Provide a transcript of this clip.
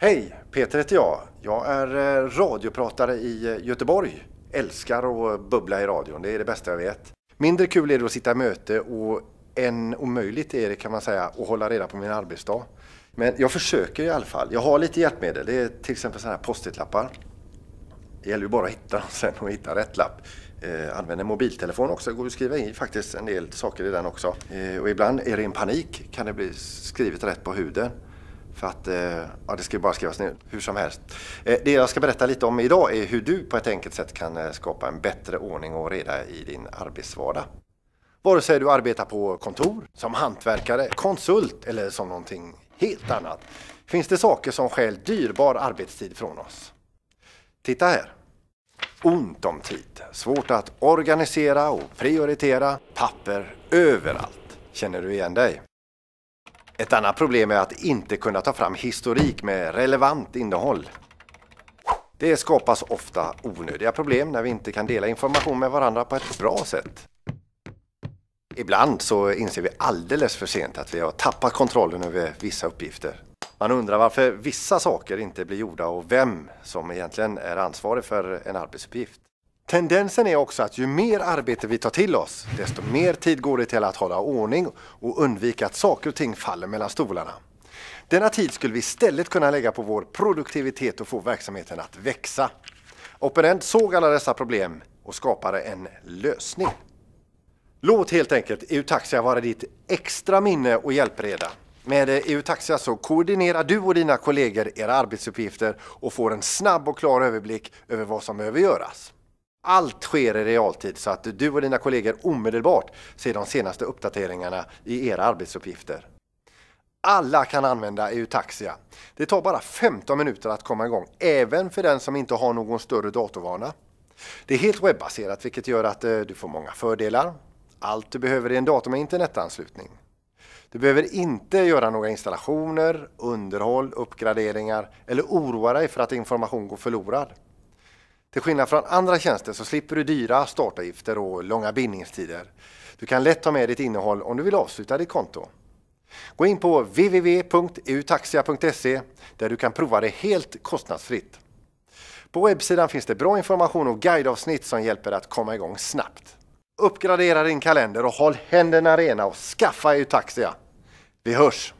Hej! Peter heter jag. Jag är eh, radiopratare i eh, Göteborg. Älskar att bubbla i radion, det är det bästa jag vet. Mindre kul är det att sitta i möte och än omöjligt är det kan man säga att hålla reda på min arbetsdag. Men jag försöker i alla fall. Jag har lite hjälpmedel. Det är till exempel sådana här post-it-lappar. Det gäller ju bara att hitta dem sen och hitta rätt lapp. Eh, använder mobiltelefon också. Det går att skriva in faktiskt en del saker i den också. Eh, och ibland är det en panik kan det bli skrivet rätt på huden. För att eh, ja, det ska ju bara skrivas ner hur som helst. Eh, det jag ska berätta lite om idag är hur du på ett enkelt sätt kan eh, skapa en bättre ordning och reda i din arbetsvardag. Vare sig du arbetar på kontor, som hantverkare, konsult eller som någonting helt annat finns det saker som stjäl dyrbar arbetstid från oss. Titta här! Ont om tid, svårt att organisera och prioritera, papper överallt. Känner du igen dig? Ett annat problem är att inte kunna ta fram historik med relevant innehåll. Det skapas ofta onödiga problem när vi inte kan dela information med varandra på ett bra sätt. Ibland så inser vi alldeles för sent att vi har tappat kontrollen över vissa uppgifter. Man undrar varför vissa saker inte blir gjorda och vem som egentligen är ansvarig för en arbetsuppgift. Tendensen är också att ju mer arbete vi tar till oss, desto mer tid går det till att hålla ordning och undvika att saker och ting faller mellan stolarna. Denna tid skulle vi istället kunna lägga på vår produktivitet och få verksamheten att växa. OpenEnd såg alla dessa problem och skapade en lösning. Låt helt enkelt Eutaxia vara ditt extra minne och hjälpreda. Med Eutaxia så koordinerar du och dina kollegor era arbetsuppgifter och får en snabb och klar överblick över vad som behöver göras. Allt sker i realtid så att du och dina kollegor omedelbart ser de senaste uppdateringarna i era arbetsuppgifter. Alla kan använda Eutaxia. Det tar bara 15 minuter att komma igång, även för den som inte har någon större datorvana. Det är helt webbaserat vilket gör att eh, du får många fördelar. Allt du behöver är en dator med internetanslutning. Du behöver inte göra några installationer, underhåll, uppgraderingar eller oroa dig för att information går förlorad. Till skillnad från andra tjänster så slipper du dyra startavgifter och långa bindningstider. Du kan lätt ta med ditt innehåll om du vill avsluta ditt konto. Gå in på www.eutaxia.se där du kan prova det helt kostnadsfritt. På webbsidan finns det bra information och guideavsnitt som hjälper dig att komma igång snabbt. Uppgradera din kalender och håll händerna rena och skaffa Eutaxia. Vi hörs!